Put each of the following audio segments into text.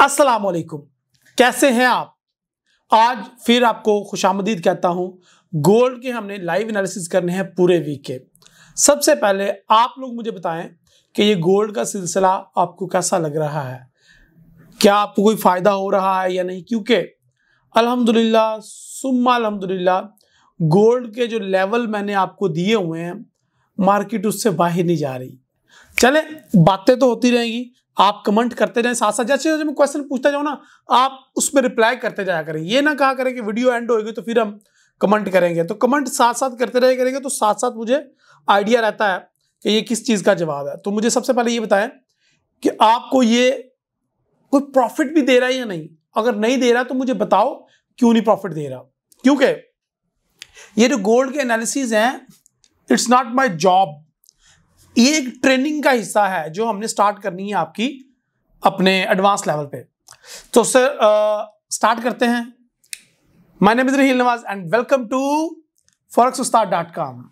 अस्सलाम वालेकुम कैसे हैं आप आज फिर आपको खुश आमदीद कहता हूं गोल्ड के हमने लाइव एनालिसिस करने हैं पूरे वीक के सबसे पहले आप लोग मुझे बताएं कि ये गोल्ड का सिलसिला आपको कैसा लग रहा है क्या आपको कोई फ़ायदा हो रहा है या नहीं क्योंकि अल्हम्दुलिल्लाह सुम्मा अल्हम्दुलिल्लाह गोल्ड के जो लेवल मैंने आपको दिए हुए हैं मार्केट उससे बाहर नहीं जा रही चले बातें तो होती रहेंगी आप कमेंट करते जाएं साथ साथ जैसे जैसे मैं क्वेश्चन पूछता जाऊँ ना आप उस पर रिप्लाई करते जाया करें ये ना कहा करें कि वीडियो एंड होगी तो फिर हम कमेंट करेंगे तो कमेंट साथ साथ करते रहे करेंगे तो साथ साथ मुझे आइडिया रहता है कि ये किस चीज़ का जवाब है तो मुझे सबसे पहले ये बताएं कि आपको ये कोई प्रॉफिट भी दे रहा है या नहीं अगर नहीं दे रहा तो मुझे बताओ क्यों नहीं प्रॉफिट दे रहा क्योंकि ये जो गोल्ड के एनालिसिस हैं इट्स नॉट माई जॉब ये एक ट्रेनिंग का हिस्सा है जो हमने स्टार्ट करनी है आपकी अपने एडवांस लेवल पे तो सर स्टार्ट करते हैं my name is Raheel Nawaz and welcome to forex Ustad dot com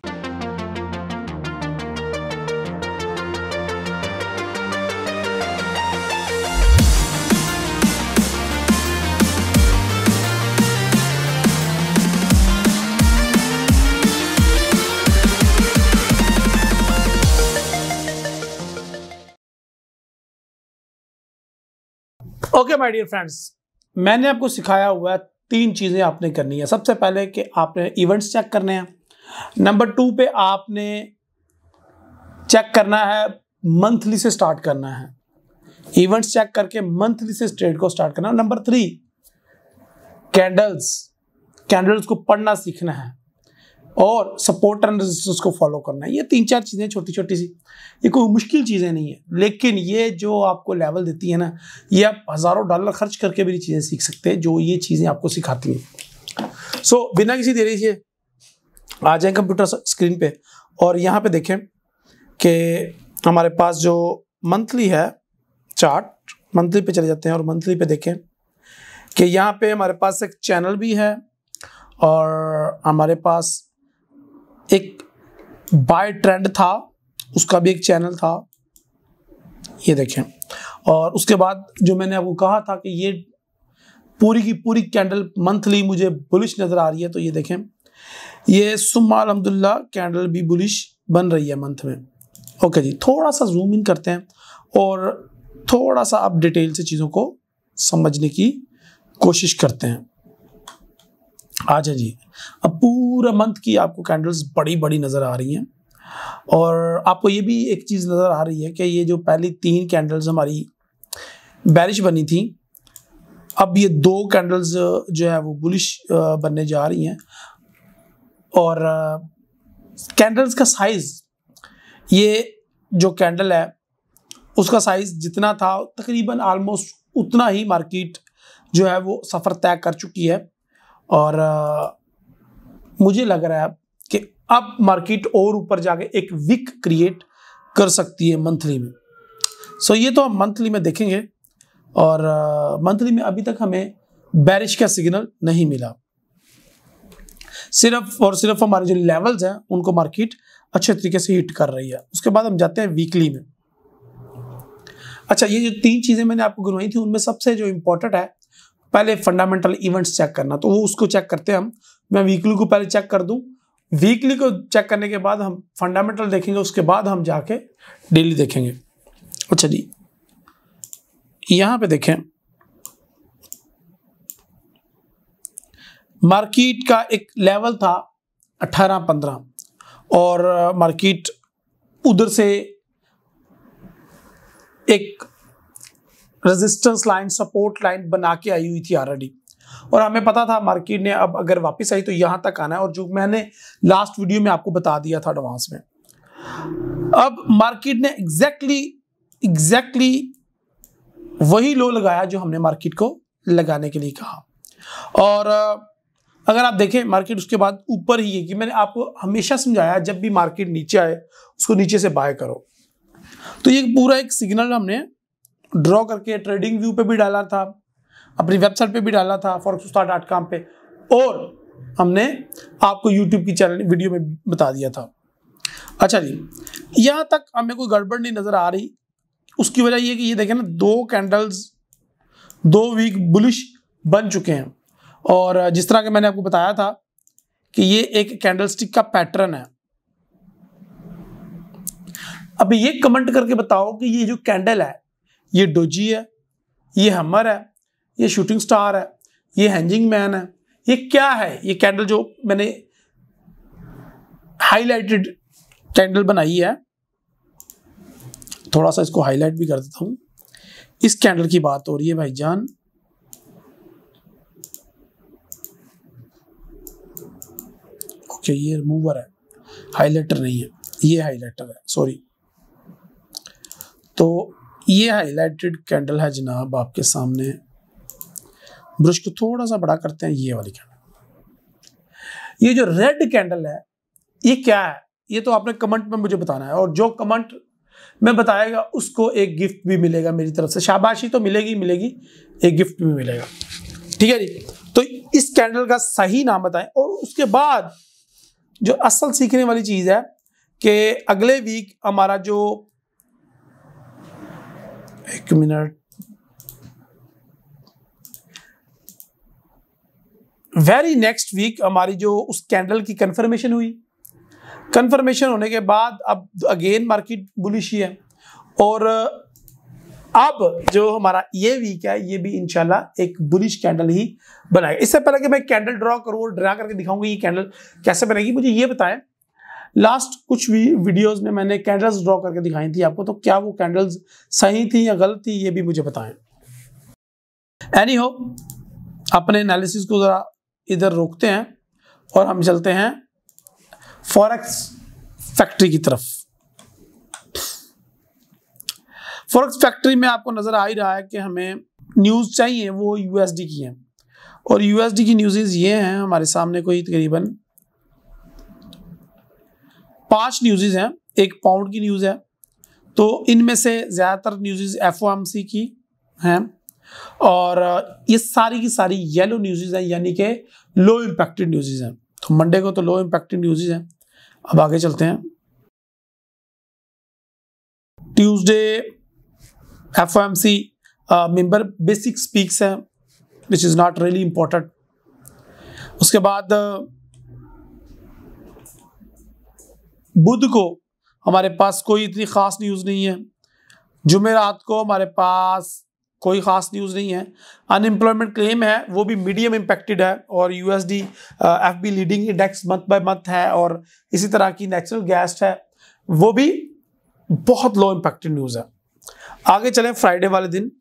okay my dear friends मैंने आपको सिखाया हुआ है तीन चीज़ें आपने करनी है सबसे पहले कि आपने इवेंट्स चेक करने हैं नंबर टू पे आपने चेक करना है मंथली से स्टार्ट करना है इवेंट्स चेक करके मंथली से ट्रेड को स्टार्ट करना है नंबर थ्री कैंडल्स कैंडल्स को पढ़ना सीखना है और सपोर्ट एंड रेजिस्टेंस को फॉलो करना ये तीन चार चीज़ें छोटी छोटी सी ये कोई मुश्किल चीज़ें नहीं है लेकिन ये जो आपको लेवल देती है ना ये आप हज़ारों डॉलर खर्च करके भी चीज़ें सीख सकते हैं जो ये चीज़ें आपको सिखाती हैं सो so, बिना किसी देरी से आ जाए कंप्यूटर स्क्रीन पे और यहाँ पे देखें कि हमारे पास जो मंथली है चार्ट मंथली पे चले जाते हैं और मंथली पे देखें कि यहाँ पे हमारे पास एक चैनल भी है और हमारे पास एक बाय ट्रेंड था उसका भी एक चैनल था ये देखें और उसके बाद जो मैंने आपको कहा था कि ये पूरी की पूरी कैंडल मंथली मुझे बुलिश नज़र आ रही है तो ये देखें ये सुम अलहमदिल्ला कैंडल भी बुलिश बन रही है मंथ में ओके जी थोड़ा सा जूम इन करते हैं और थोड़ा सा आप डिटेल से चीज़ों को समझने की कोशिश करते हैं अच्छा जी अब पूरा मंथ की आपको कैंडल्स बड़ी बड़ी नज़र आ रही हैं और आपको ये भी एक चीज़ नज़र आ रही है कि ये जो पहली तीन कैंडल्स हमारी बैरिश बनी थी अब ये दो कैंडल्स जो है वो बुलिश बनने जा रही हैं और कैंडल्स का साइज़ ये जो कैंडल है उसका साइज़ जितना था तकरीबन आलमोस्ट उतना ही मार्केट जो है वो सफ़र तय कर चुकी है और मुझे लग रहा है कि अब मार्केट और ऊपर जाके एक विक क्रिएट कर सकती है मंथली में सो ये तो हम मंथली में देखेंगे और मंथली में अभी तक हमें बैरिश का सिग्नल नहीं मिला सिर्फ और सिर्फ हमारे जो लेवल्स हैं उनको मार्केट अच्छे तरीके से हिट कर रही है उसके बाद हम जाते हैं वीकली में अच्छा ये जो तीन चीज़ें मैंने आपको गुनवाई थी उनमें सबसे जो इम्पोर्टेंट है पहले फंडामेंटल इवेंट्स चेक करना तो वो उसको चेक करते हैं हम मैं वीकली को पहले चेक कर दूं वीकली को चेक करने के बाद हम फंडामेंटल देखेंगे उसके बाद हम जाके डेली देखेंगे अच्छा जी यहां पे देखें मार्केट का एक लेवल था अट्ठारह पंद्रह और मार्केट उधर से एक रेजिस्टेंस लाइन सपोर्ट लाइन बना के आई हुई थी ऑलरेडी और हमें पता था मार्केट ने अब अगर वापस आई तो यहां तक आना है और जो मैंने लास्ट वीडियो में आपको बता दिया था एडवांस में अब मार्केट ने एग्जैक्टली एग्जैक्टली वही लो लगाया जो हमने मार्केट को लगाने के लिए कहा और अगर आप देखें मार्केट उसके बाद ऊपर ही है कि मैंने आपको हमेशा समझाया जब भी मार्केट नीचे आए उसको नीचे से बाय करो तो ये पूरा एक सिग्नल हमने ड्रॉ करके ट्रेडिंग व्यू पे भी डाला था अपनी वेबसाइट पे भी डाला था फॉरक्स डॉट कॉम पे और हमने आपको यूट्यूब की चैनल वीडियो में बता दिया था अच्छा जी यहाँ तक हमें कोई गड़बड़ नहीं नज़र आ रही उसकी वजह ये कि ये देखें ना दो कैंडल्स दो वीक बुलिश बन चुके हैं और जिस तरह के मैंने आपको बताया था कि ये एक कैंडलस्टिक का पैटर्न है अब ये कमेंट करके बताओ कि ये जो कैंडल है ये डोजी है ये हमर है ये शूटिंग स्टार है ये हैंजिंग मैन है ये क्या है ये कैंडल जो मैंने हाईलाइटेड कैंडल बनाई है थोड़ा सा इसको हाईलाइट भी कर देता हूँ इस कैंडल की बात हो रही है भाईजान ओके ये रिमूवर है हाईलाइटर नहीं है ये हाईलाइटर है सॉरी तो ये हाईलाइटेड कैंडल है जनाब आपके सामने ब्रश को थोड़ा सा बड़ा करते हैं ये वाली कैंडल ये जो रेड कैंडल है ये क्या है ये तो आपने कमेंट में मुझे बताना है और जो कमेंट में बताएगा उसको एक गिफ्ट भी मिलेगा मेरी तरफ से शाबाशी तो मिलेगी मिलेगी एक गिफ्ट भी मिलेगा ठीक है जी तो इस कैंडल का सही नाम बताएं और उसके बाद जो असल सीखने वाली चीज़ है कि अगले वीक हमारा जो एक मिनट वेरी नेक्स्ट वीक हमारी जो उस कैंडल की कंफर्मेशन हुई कंफर्मेशन होने के बाद अब अगेन मार्केट बुलिश ही है और अब जो हमारा ये वीक है ये भी इनशाला एक बुलिश कैंडल ही बनाएगा इससे पहले कि मैं कैंडल ड्रॉ करूँ और ड्रा करके दिखाऊंगी ये कैंडल कैसे बनेगी मुझे ये बताएं लास्ट कुछ भी वीडियोस में मैंने कैंडल्स ड्रॉ करके दिखाई थी आपको तो क्या वो कैंडल्स सही थी या गलत थी ये भी मुझे बताएं एनी हो अपने एनालिसिस को ज़रा इधर रोकते हैं और हम चलते हैं फॉरेक्स फैक्ट्री की तरफ फॉरेक्स फैक्ट्री में आपको नज़र आ ही रहा है कि हमें न्यूज़ चाहिए वो यूएसडी की है और यूएसडी की न्यूज़ ये हैं हमारे सामने कोई तकरीबन पांच न्यूजेज हैं एक पाउंड की न्यूज़ है तो इनमें से ज़्यादातर न्यूज़ एफ की हैं और ये सारी की सारी येलो न्यूजेज हैं यानी कि लो इम्पैक्टेड न्यूजेज हैं तो मंडे को तो लो इम्पैक्टेड न्यूज़ हैं अब आगे चलते हैं Tuesday F O M C member Bostic speaks है which is not really important उसके बाद uh, बुध को हमारे पास कोई इतनी ख़ास न्यूज़ नहीं है जुमेरात को हमारे पास कोई ख़ास न्यूज़ नहीं है अनएम्प्लॉयमेंट क्लेम है वो भी मीडियम इम्पैक्टेड है और U S D F B leading index month by month है और इसी तरह की नेचुरल गैस है वो भी बहुत लो इम्पैक्टेड न्यूज़ है आगे चलें फ्राइडे वाले दिन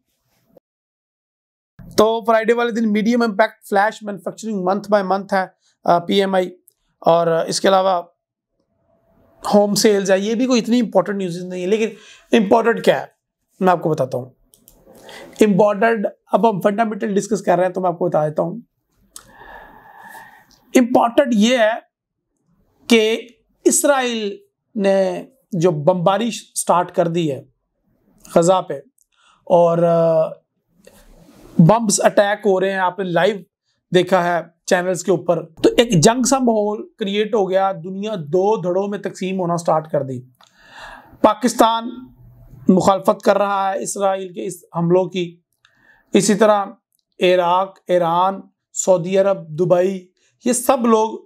तो फ्राइडे वाले दिन medium impact flash manufacturing month by month है पीएमआई uh, और इसके अलावा होम सेल्स है ये भी कोई इतनी इंपॉर्टेंट न्यूज़ नहीं है लेकिन इंपॉर्टेंट क्या है मैं आपको बताता हूँ इंपॉर्टेंट अब हम फंडामेंटल डिस्कस कर रहे हैं तो मैं आपको बता देता हूँ इम्पॉर्टेंट ये है कि इसराइल ने जो बम्बारी स्टार्ट कर दी है गज़ा पे और बम्ब्स अटैक हो रहे हैं आपने लाइव देखा है चैनल्स के ऊपर तो एक जंग सा माहौल क्रिएट हो गया दुनिया दो धड़ों में तकसीम होना स्टार्ट कर दी पाकिस्तान मुखालफत कर रहा है इसराइल के इस हमलों की इसी तरह Iraq Iran Saudi Arab Dubai ये सब लोग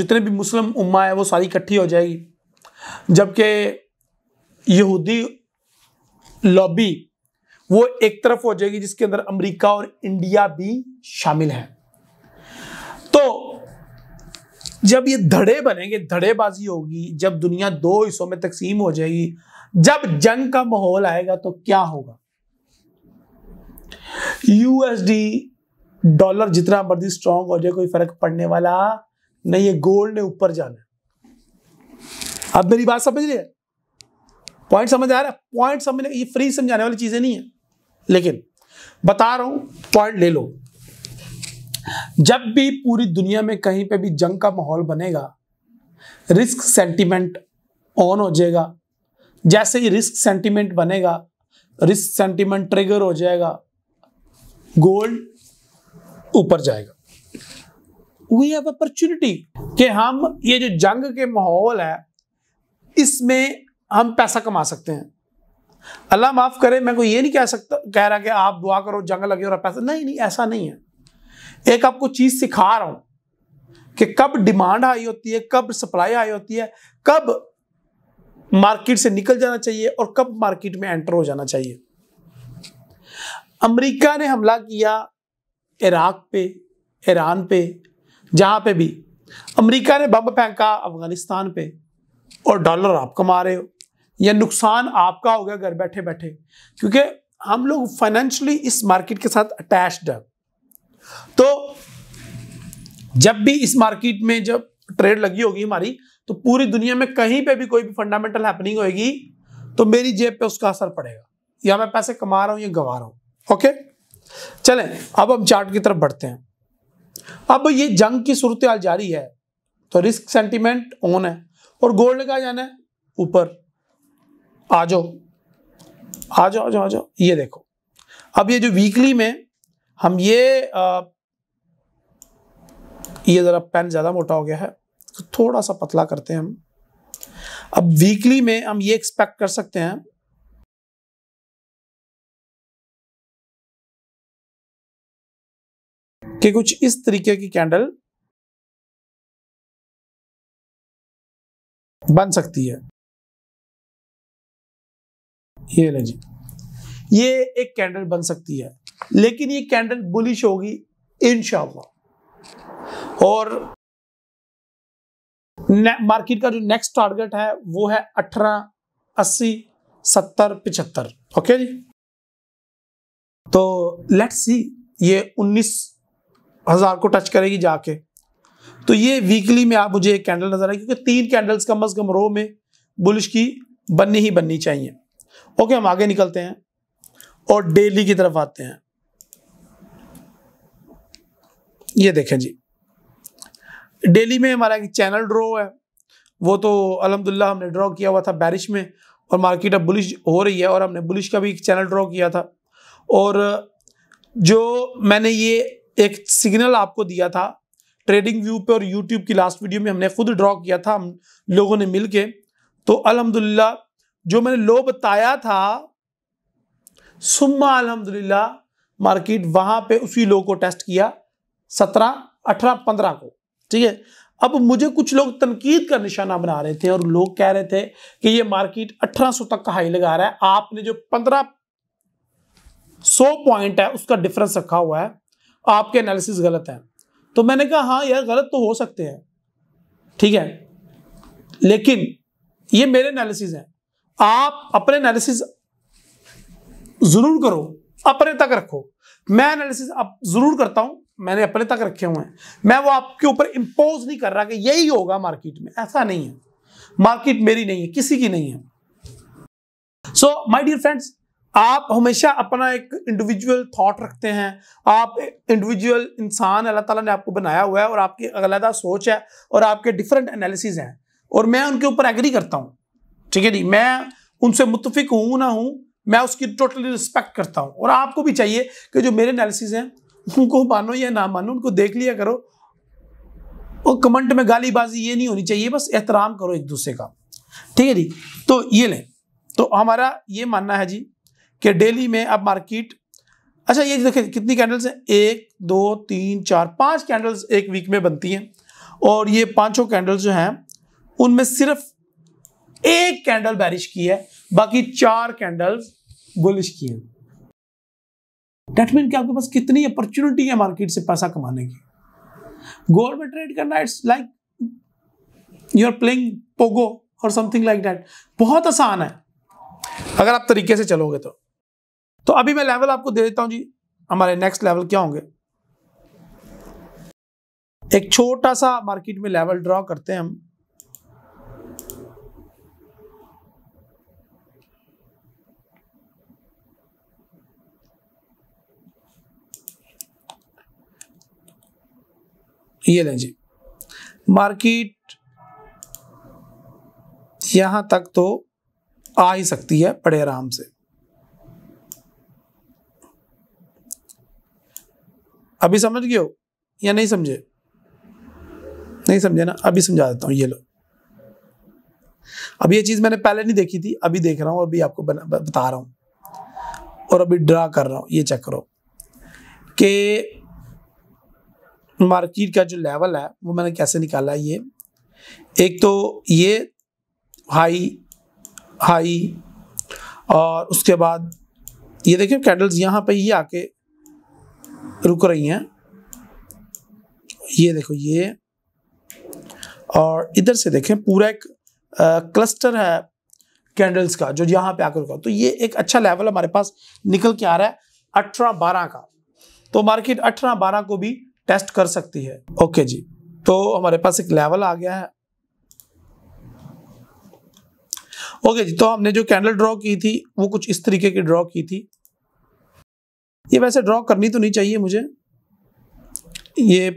जितने भी मुस्लिम उम्मा है वो सारी इकट्ठी हो जाएगी जबकि यहूदी लॉबी वो एक तरफ हो जाएगी जिसके अंदर अमेरिका और इंडिया भी शामिल है जब ये धड़े बनेंगे धड़ेबाजी होगी जब दुनिया दो हिस्सों में तकसीम हो जाएगी जब जंग का माहौल आएगा तो क्या होगा यूएसडी डॉलर जितना मर्जी स्ट्रांग हो जाए कोई फर्क पड़ने वाला नहीं है गोल्ड ने ऊपर जाना अब मेरी बात समझ रही है पॉइंट समझ आ रहा है पॉइंट समझ ये फ्री समझाने वाली चीजें नहीं है लेकिन बता रहा हूं पॉइंट ले लो जब भी पूरी दुनिया में कहीं पे भी जंग का माहौल बनेगा रिस्क सेंटीमेंट ऑन हो जाएगा जैसे ही रिस्क सेंटीमेंट बनेगा रिस्क सेंटीमेंट ट्रिगर हो जाएगा गोल्ड ऊपर जाएगा वी हैव अपॉर्चुनिटी कि हम ये जो जंग के माहौल है इसमें हम पैसा कमा सकते हैं अल्लाह माफ़ करे मैं को ये नहीं कह सकता कह रहा कि आप दुआ करो जंग लगे और पैसा नहीं नहीं ऐसा नहीं है एक आपको चीज सिखा रहा हूं कि कब डिमांड हाई होती है कब सप्लाई हाई होती है कब मार्केट से निकल जाना चाहिए और कब मार्केट में एंटर हो जाना चाहिए अमेरिका ने हमला किया इराक पे ईरान पे जहां पे भी अमेरिका ने बम फेंका अफगानिस्तान पे और डॉलर आप कमा रहे हो या नुकसान आपका हो गया घर बैठे बैठे क्योंकि हम लोग फाइनेंशियली इस मार्केट के साथ अटैच्ड है तो जब भी इस मार्केट में जब ट्रेड लगी होगी हमारी तो पूरी दुनिया में कहीं पे भी कोई भी फंडामेंटल हैपनिंग होगी तो मेरी जेब पे उसका असर पड़ेगा या मैं पैसे कमा रहा हूं या गंवा रहा हूं ओके चले अब हम चार्ट की तरफ बढ़ते हैं अब ये जंग की सूरत जारी है तो रिस्क सेंटिमेंट ऑन है और गोल्ड का जाना है ऊपर आ जाओ आ जाओ आ जाओ आ जाओ ये देखो अब ये जो वीकली में हम ये आ, ये ज़रा पेन ज़्यादा मोटा हो गया है तो थोड़ा सा पतला करते हैं हम अब वीकली में हम ये एक्सपेक्ट कर सकते हैं कि कुछ इस तरीके की कैंडल बन सकती है ये ले जी ये एक कैंडल बन सकती है लेकिन ये कैंडल बुलिश होगी इनशाला और मार्केट का जो नेक्स्ट टारगेट है वो है अठारह अस्सी सत्तर पिछहत्तर ओके जी तो लेट्स सी ये उन्नीस हजार को टच करेगी जाके तो ये वीकली में आप मुझे एक कैंडल नजर आएगी क्योंकि तीन कैंडल्स कम अज कम रो में बुलिश की बननी ही बननी चाहिए ओके हम आगे निकलते हैं और डेली की तरफ आते हैं ये देखें जी डेली में हमारा एक चैनल ड्रॉ है वो तो अलहमदिल्ला हमने ड्रॉ किया हुआ था बारिश में और मार्केट अब बुलिश हो रही है और हमने बुलिश का भी एक चैनल ड्रॉ किया था और जो मैंने ये एक सिग्नल आपको दिया था ट्रेडिंग व्यू पे और यूट्यूब की लास्ट वीडियो में हमने खुद ड्रॉ किया था हम लोगों ने मिल तो अलहमदिल्ला जो मैंने लो बताया था सुम्मा अलहमदिल्ला मार्केट वहां पे उसी लोग को टेस्ट किया सत्रह अठारह पंद्रह को ठीक है अब मुझे कुछ लोग तनकीद का निशाना बना रहे थे और लोग कह रहे थे कि ये मार्केट अठारह सौ तक का हाई लगा रहा है आपने जो पंद्रह सौ पॉइंट है उसका डिफरेंस रखा हुआ है आपके एनालिसिस गलत है तो मैंने कहा हाँ यार गलत तो हो सकते हैं ठीक है लेकिन ये मेरे एनालिसिस हैं आप अपने एनालिसिस ज़रूर करो अपने तक रखो मैं एनालिसिस अब ज़रूर करता हूं मैंने अपने तक रखे हुए हैं मैं वो आपके ऊपर इंपोज नहीं कर रहा कि यही होगा मार्केट में ऐसा नहीं है मार्केट मेरी नहीं है किसी की नहीं है सो माय डियर फ्रेंड्स आप हमेशा अपना एक इंडिविजुअल थॉट रखते हैं आप इंडिविजुअल इंसान अल्लाह ताला ने आपको बनाया हुआ है और आपकी अलहदा सोच है और आपके डिफरेंट एनालिसिस हैं और मैं उनके ऊपर एग्री करता हूँ ठीक है जी मैं उनसे मुतफिक हूँ ना हूँ मैं उसकी टोटली रिस्पेक्ट करता हूँ और आपको भी चाहिए कि जो मेरे एनालिसिस हैं उनको मानो या ना मानो उनको देख लिया करो और कमेंट में गालीबाजी ये नहीं होनी चाहिए बस एहतराम करो एक दूसरे का ठीक है जी तो ये लें तो हमारा ये मानना है जी कि डेली में अब मार्केट अच्छा ये देखिए कितनी कैंडल्स हैं एक दो तीन चार पाँच कैंडल्स एक वीक में बनती हैं और ये पाँचों कैंडल्स जो हैं उनमें सिर्फ एक कैंडल बारिश की है बाकी चार कैंडल्स बुलिश किए डेट मीन कि आपके पास कितनी अपॉर्चुनिटी है मार्केट से पैसा कमाने की गोल्ड में ट्रेड करना it's like you are playing Pogo और समथिंग लाइक दैट बहुत आसान है अगर आप तरीके से चलोगे तो तो अभी मैं लेवल आपको दे देता हूं जी हमारे नेक्स्ट लेवल क्या होंगे एक छोटा सा मार्केट में लेवल ड्रॉ करते हैं हम ये लें जी मार्केट यहां तक तो आ ही सकती है बड़े आराम से अभी समझ गए हो या नहीं समझे नहीं समझे ना अभी समझा देता हूं ये लो अब ये चीज़ मैंने पहले नहीं देखी थी अभी देख रहा हूं अभी आपको बना, बता रहा हूं और अभी ड्रा कर रहा हूं ये चेक करो कि मार्केट का जो लेवल है वो मैंने कैसे निकाला है ये एक तो ये हाई हाई और उसके बाद ये देखिए कैंडल्स यहाँ पे ये आके रुक रही हैं ये देखो ये और इधर से देखें पूरा एक आ, क्लस्टर है कैंडल्स का जो यहाँ पे आकर रुका तो ये एक अच्छा लेवल हमारे पास निकल के आ रहा है अठारह बारह का तो मार्केट अठारह बारह को भी टेस्ट कर सकती है ओके जी तो हमारे पास एक लेवल आ गया है ओके जी तो हमने जो कैंडल ड्रॉ की थी वो कुछ इस तरीके की ड्रॉ की थी ये वैसे ड्रॉ करनी तो नहीं चाहिए मुझे ये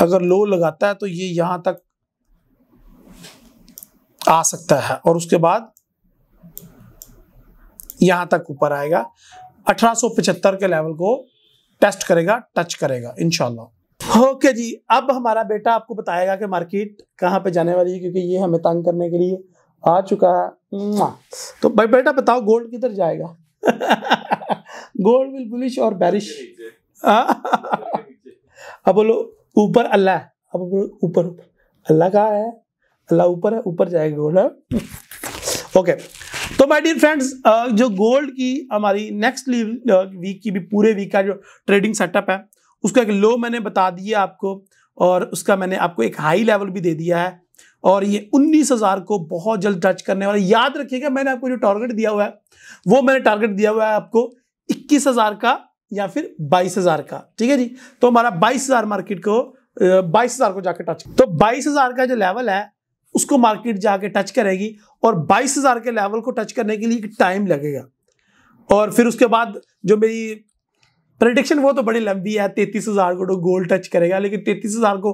अगर लो लगाता है तो ये यहां तक आ सकता है और उसके बाद यहां तक ऊपर आएगा 1875 के लेवल को टेस्ट करेगा टच करेगा इनशाला ओके जी अब हमारा बेटा आपको बताएगा कि मार्केट कहाँ पे जाने वाली है क्योंकि ये हमें तंग करने के लिए आ चुका है तो भाई बेटा बताओ गोल्ड किधर जाएगा गोल्ड विल बुलिश और बैरिश अब बोलो ऊपर अल्लाह अब बोलो ऊपर ऊपर अल्लाह कहा है अल्लाह ऊपर है ऊपर जाएगा गोल्ड ओके तो माय डियर फ्रेंड्स जो गोल्ड की हमारी नेक्स्ट वीक uh, की भी पूरे वीक का जो ट्रेडिंग सेटअप है उसका एक लो मैंने बता दिया आपको और उसका मैंने आपको एक हाई लेवल भी दे दिया है और ये उन्नीस हजार को बहुत जल्द टच करने वाला याद रखिएगा मैंने आपको जो टारगेट दिया हुआ है वो मैंने टारगेट दिया हुआ है आपको इक्कीस हजार का या फिर बाईस हजार का ठीक है जी तो हमारा बाईस हजार मार्केट को uh, बाईस हजार को जाकर टच तो बाईस हजार का जो लेवल है उसको मार्केट जाके टच करेगी और 22,000 के लेवल को टच करने के लिए टाइम लगेगा और फिर उसके बाद जो मेरी प्रडिक्शन वो तो बड़ी लंबी है तैतीस हज़ार को तो गोल्ड टच करेगा लेकिन तैतीस हज़ार को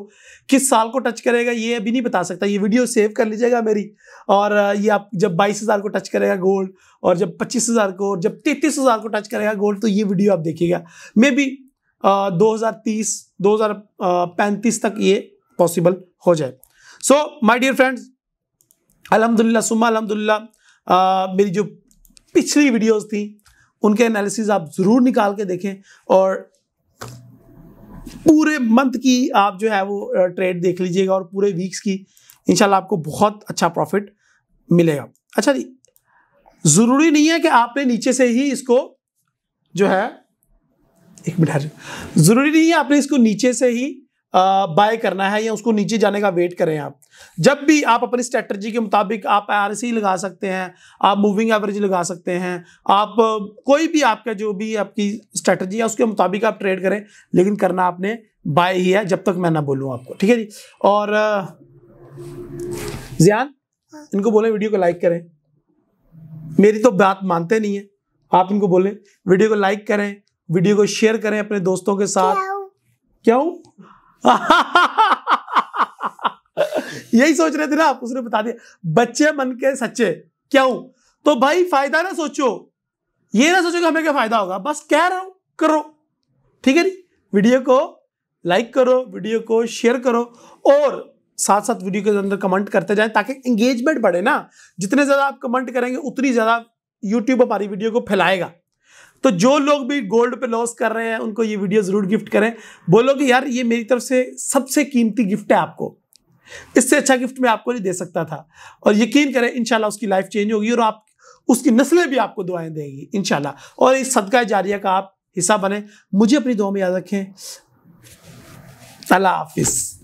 किस साल को टच करेगा ये अभी नहीं बता सकता ये वीडियो सेव कर लीजिएगा मेरी और ये आप जब बाईस हज़ार को टच करेगा गोल्ड और जब पच्चीस हज़ार को और जब तैतीस हज़ार को टच करेगा गोल्ड तो ये वीडियो आप देखिएगा मे बी दो हज़ार तीस दो हज़ार पैंतीस तक ये पॉसिबल हो जाए सो माय डियर फ्रेंड्स अलहमदिल्ला सुमा अलहमदिल्ला मेरी जो पिछली वीडियोस थी उनके एनालिसिस आप ज़रूर निकाल के देखें और पूरे मंथ की आप जो है वो ट्रेड uh, देख लीजिएगा और पूरे वीक्स की इंशाल्लाह आपको बहुत अच्छा प्रॉफिट मिलेगा अच्छा जी ज़रूरी नहीं है कि आपने नीचे से ही इसको जो है एक मिनट ज़रूरी नहीं है आपने इसको नीचे से ही बाय करना है या उसको नीचे जाने का वेट करें आप जब भी आप अपनी स्ट्रेटजी के मुताबिक आप आर लगा सकते हैं आप मूविंग एवरेज लगा सकते हैं आप कोई भी आपका जो भी आपकी स्ट्रेटजी है उसके मुताबिक आप ट्रेड करें लेकिन करना आपने बाय ही है जब तक मैं ना बोलूँ आपको ठीक है जी और जियान इनको बोले वीडियो को लाइक करें मेरी तो बात मानते नहीं है आप इनको बोले वीडियो को लाइक करें वीडियो को शेयर करें अपने दोस्तों के साथ क्यों यही सोच रहे थे ना आप उसने बता दिया बच्चे मन के सच्चे क्यों तो भाई फायदा ना सोचो ये ना सोचो कि हमें क्या फायदा होगा बस कह रहा हूं करो ठीक है नी वीडियो को लाइक करो वीडियो को शेयर करो और साथ साथ वीडियो के अंदर कमेंट करते जाएं ताकि एंगेजमेंट बढ़े ना जितने ज्यादा आप कमेंट करेंगे उतनी ज्यादा यूट्यूब हमारी वीडियो को फैलाएगा तो जो लोग भी गोल्ड पे लॉस कर रहे हैं उनको ये वीडियो ज़रूर गिफ्ट करें बोलो कि यार ये मेरी तरफ से सबसे कीमती गिफ्ट है आपको इससे अच्छा गिफ्ट मैं आपको नहीं दे सकता था और यकीन करें इनशाला उसकी लाइफ चेंज होगी और आप उसकी नस्लें भी आपको दुआएं देंगी इनशाला और इस सदका जारिया का आप हिस्सा बने मुझे अपनी दुआ में याद रखें अल्लाह हाफिज़